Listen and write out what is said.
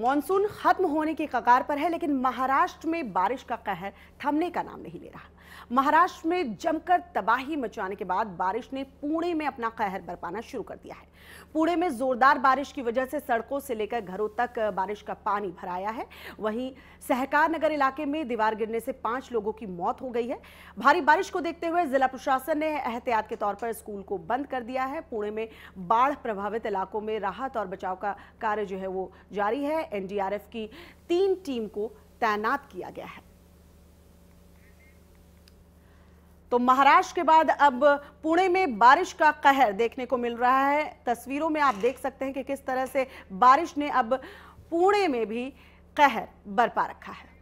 monsoon खत्म होने के कगार पर है लेकिन महाराष्ट्र में बारिश का कहर थमने का नाम नहीं ले रहा महाराष्ट्र में जमकर तबाही मचाने के बाद बारिश ने पुणे में अपना कहर बरपाना शुरू कर दिया है पुणे में जोरदार बारिश की वजह से सड़कों से लेकर घरों तक बारिश का पानी भराया है वहीं सहकार नगर इलाके में दीवार गिरने से पांच लोगों की मौत हो गई है भारी बारिश को देखते हुए जिला प्रशासन ने एहतियात के तौर पर स्कूल को बंद कर दिया है पुणे में बाढ़ प्रभावित इलाकों में राहत और बचाव का कार्य जो है वो जारी है है एनडीआरएफ की तीन टीम को तैनात किया गया है तो महाराष्ट्र के बाद अब पुणे में बारिश का कहर देखने को मिल रहा है तस्वीरों में आप देख सकते हैं कि किस तरह से बारिश ने अब पुणे में भी कहर बरपा रखा है